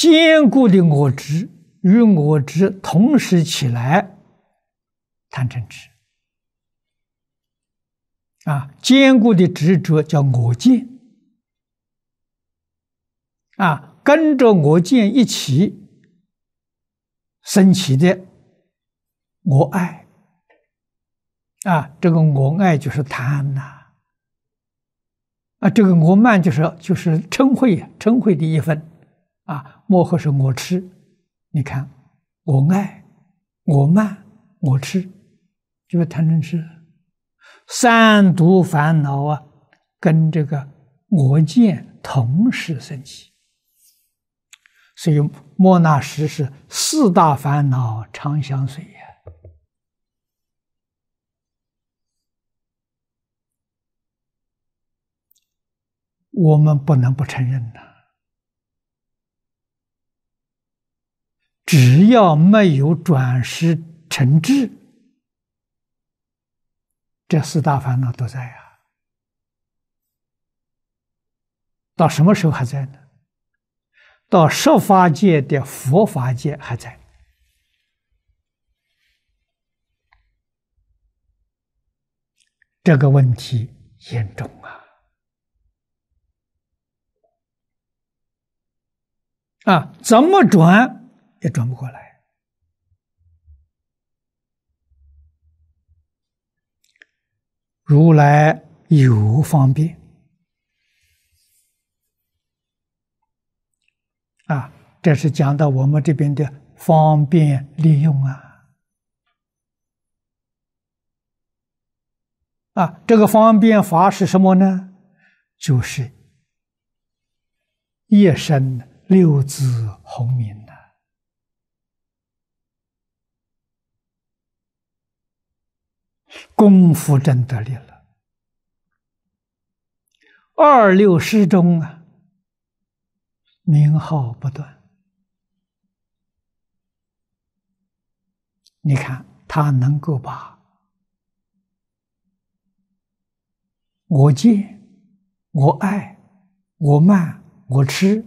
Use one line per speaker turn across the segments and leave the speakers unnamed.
坚固的我执与我执同时起来，贪嗔痴。啊，坚固的执着叫我见。啊，跟着我见一起升起的我爱。啊，这个我爱就是贪呐。啊，这个我慢就是就是嗔恚，嗔恚的一分。啊，幕后是我吃，你看，我爱，我慢，我吃，这个贪嗔痴，三毒烦恼啊，跟这个我见同时升起，所以莫那时是四大烦恼常相随呀，我们不能不承认呐。只要没有转世成智，这四大烦恼都在呀。到什么时候还在呢？到设法界的佛法界还在。这个问题严重啊！啊，怎么转？也转不过来。如来有方便，啊，这是讲到我们这边的方便利用啊。啊，这个方便法是什么呢？就是夜深六字红名呐、功夫真得力了，二六师中啊，名号不断。你看他能够把我见、我爱、我慢、我痴，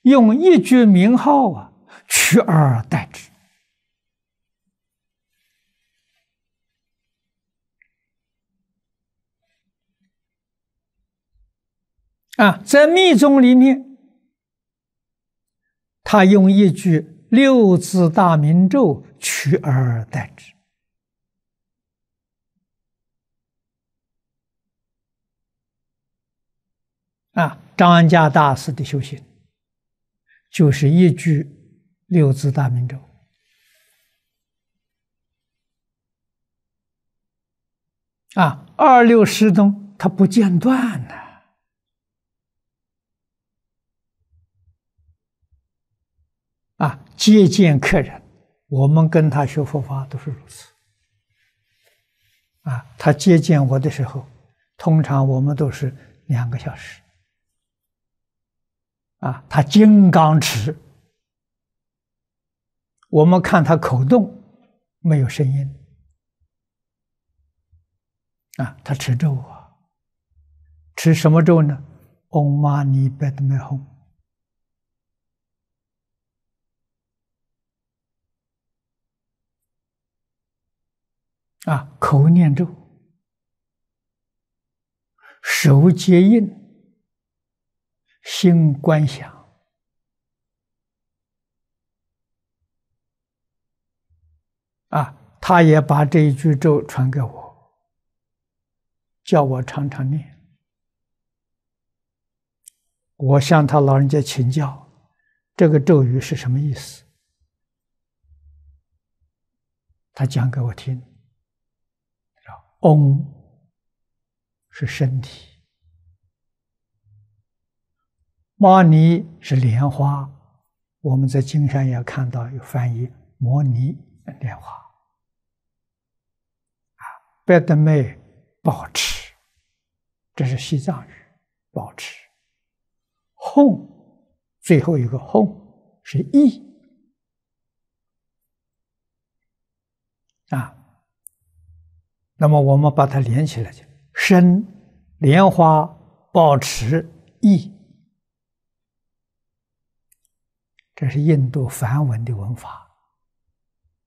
用一句名号啊，取而代之。啊，在密宗里面，他用一句六字大明咒取而代之。啊，张家大师的修行就是一句六字大明咒。啊，二六十中他不间断呢。啊，接见客人，我们跟他学佛法都是如此。啊，他接见我的时候，通常我们都是两个小时。啊，他金刚持，我们看他口动，没有声音。啊，他持咒啊，持什么咒呢？嗡嘛呢叭咪吽。啊，口念咒，手结印，心观想。啊，他也把这一句咒传给我，叫我常常念。我向他老人家请教，这个咒语是什么意思？他讲给我听。嗡是身体，玛尼是莲花，我们在经上也看到有翻译“摩尼莲花”，啊，白得美，保持，这是西藏语，保持。哄，最后一个哄是意，啊。那么我们把它连起来，就生莲花、保持意，这是印度梵文的文法。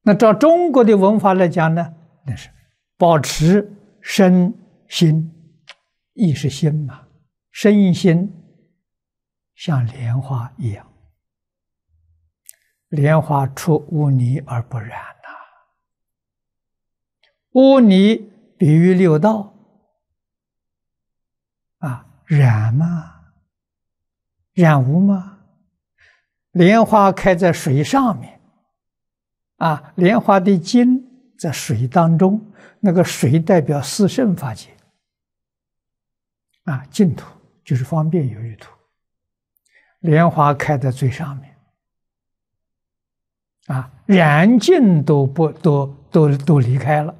那照中国的文法来讲呢，那是保持身心，意是心嘛，身心像莲花一样，莲花出污泥而不染。污泥比喻六道啊，染嘛，染污嘛。莲花开在水上面，啊，莲花的茎在水当中，那个水代表四圣法界，啊，净土就是方便有余土。莲花开在最上面，啊，燃净都不都都都离开了。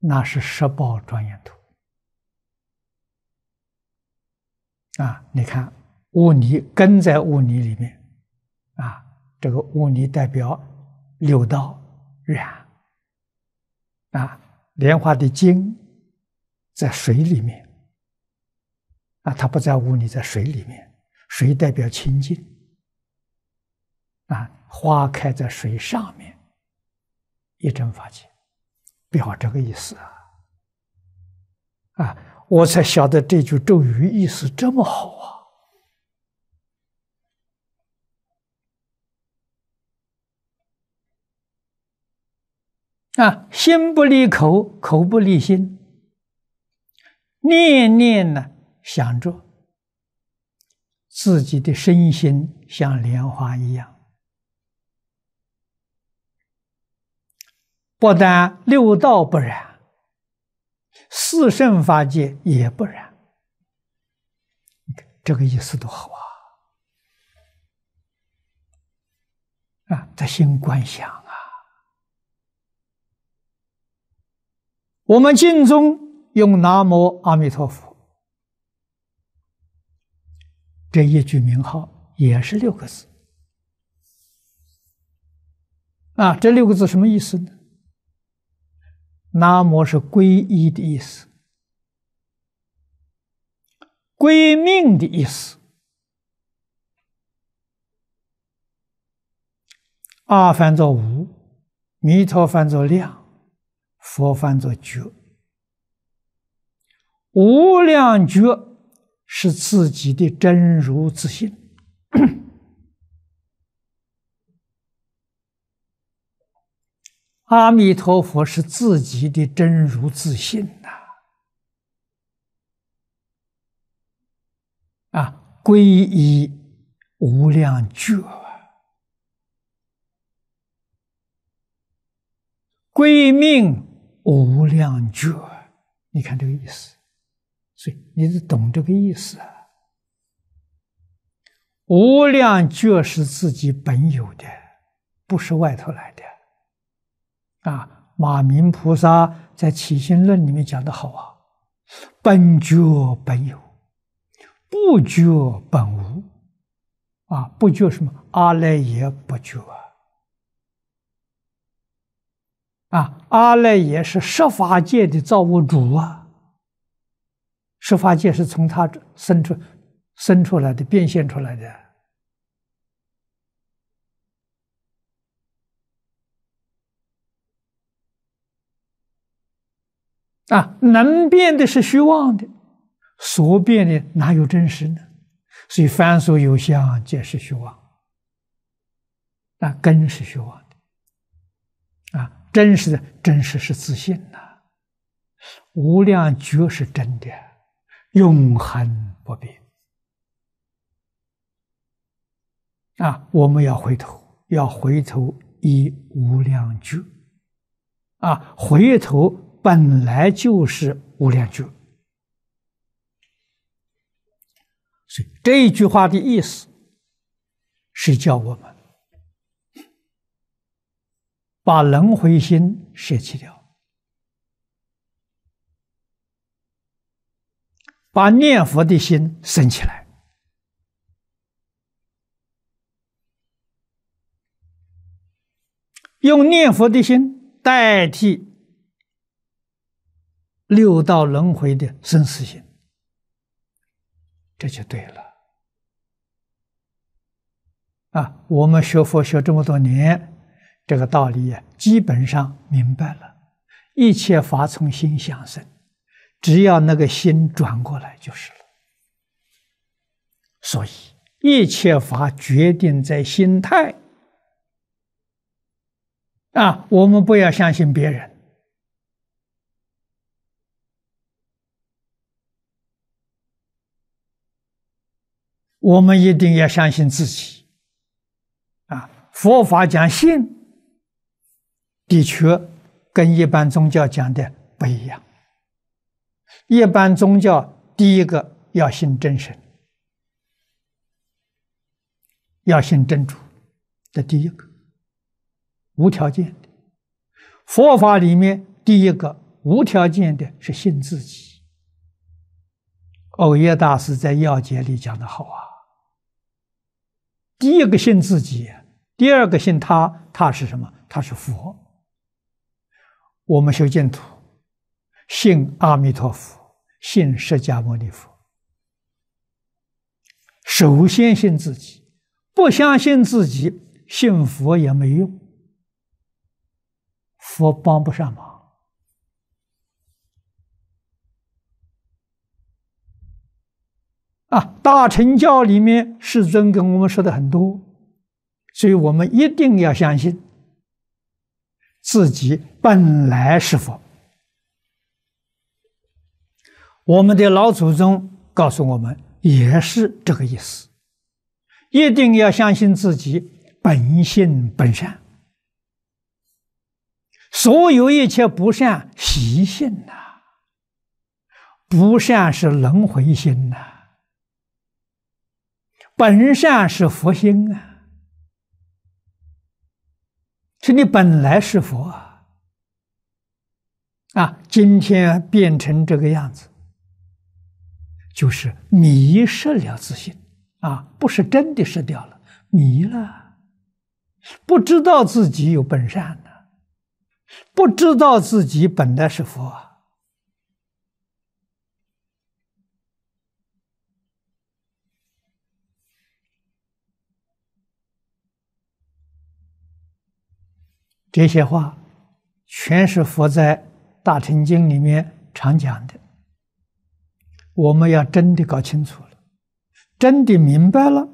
那是十宝庄严图啊！你看，污泥根在污泥里面啊，这个污泥代表六道染，啊。莲花的茎在水里面啊，它不在污泥，在水里面。水代表清净啊，花开在水上面，一真法界。表这个意思啊！啊，我才晓得这句咒语意思这么好啊！啊，心不离口，口不离心，念念呢想着自己的身心像莲花一样。不但六道不染，四圣法界也不染，这个意思多好啊！啊，这心观想啊，我们敬宗用“南无阿弥陀佛”这一句名号，也是六个字啊，这六个字什么意思呢？南无是皈依的意思，归命的意思。阿翻作无，弥陀翻作量，佛翻作觉，无量觉是自己的真如自性。阿弥陀佛是自己的真如自信呐！啊，皈依无量觉，皈命无量觉，你看这个意思，所以你是懂这个意思。无量觉是自己本有的，不是外头来的。啊，马明菩萨在《起心论》里面讲的好啊，本觉本有，不觉本无，啊，不觉什么？阿赖耶不觉啊！啊，阿赖耶是十法界的造物主啊，十法界是从他生出、生出来的、变现出来的。啊，能变的是虚妄的，所变的哪有真实呢？所以凡所有相，皆是虚妄。那根是虚妄的，啊，真实的真实是自信呐，无量觉是真的，永恒不变。啊，我们要回头，要回头依无量觉，啊，回头。本来就是无量觉，所以这一句话的意思是叫我们把轮回心舍弃掉，把念佛的心升起来，用念佛的心代替。六道轮回的生死心，这就对了。啊，我们学佛学这么多年，这个道理啊，基本上明白了。一切法从心想生，只要那个心转过来就是了。所以，一切法决定在心态。啊，我们不要相信别人。我们一定要相信自己啊！佛法讲信，的确跟一般宗教讲的不一样。一般宗教第一个要信真神，要信真主，这第一个无条件的。佛法里面第一个无条件的是信自己。藕叶大师在《要解》里讲的好啊。第一个信自己，第二个信他，他是什么？他是佛。我们修净土，信阿弥陀佛，信释迦牟尼佛。首先信自己，不相信自己，信佛也没用，佛帮不上忙。啊，大乘教里面，世尊跟我们说的很多，所以我们一定要相信自己本来是佛。我们的老祖宗告诉我们，也是这个意思，一定要相信自己本性本善，所有一切不善习性呐，不善是轮回心呐。本善是佛心啊，是你本来是佛啊，啊，今天变成这个样子，就是迷失了自信啊，不是真的失掉了，迷了，不知道自己有本善的，不知道自己本来是佛。这些话，全是佛在《大乘经》里面常讲的。我们要真的搞清楚了，真的明白了。